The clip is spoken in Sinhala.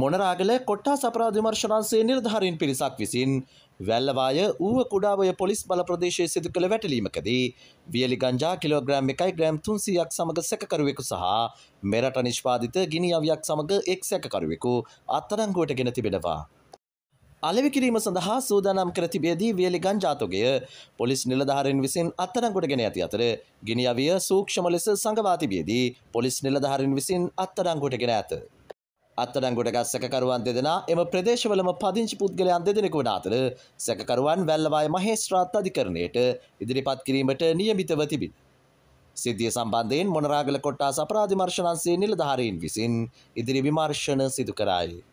මොනරාගල කොට්ටා සපරාධ විමර්ශනන්සේ නිර්ධාරීන් පිරිසක් විසින් වැල්ලවාය ඌව කුඩාවය පොලිස් බල ප්‍රදේශයේ සිදු කළ වැටලීමකදී වියලි ගංජා කිලෝග්‍රෑම් එකයි ග්‍රෑම් තුන්සියක් සමඟ සැකකරුවෙකු සහ මෙරට නිෂ්පාධිත ගිනි අවියක් සමඟ එක් සැකකරුවෙකු අත්තරංගුවට ගෙන තිබෙනවා. අලෙවි කිරීම සඳහා සූදානම් කර තිබේදී වියලි ගංජාතුගය පොලිස් නිලධාරීන් විසින් අත්තරංගුවට ගෙන ඇති අතර ගිනි අවිය සූක්ෂම ලෙස සඟවා තිබේදී පොලිස් නිලධාරීන් විසින් අත්තරංගුවට ගෙන ඇත. අත්තඩංගුටගත් සැකරුවන් දෙදෙනා එම ප්‍රදේශවලම පදිංචි පුද්ගලයන් දෙදෙනෙකු වන අතර සැකකරුවන් වැල්ලවාය මහේස්ත්‍රාත් අධිකරණයට ඉදිරිපත් කිරීමට නියමිතව තිබින්. සිද්ධිය සම්බන්ධයෙන් මොනරාගල කොට්ටා සපරාධිමර්ශණන්සේ නිලධාරීන් විසින් ඉදිරි විමර්ශන සිදු කරයි.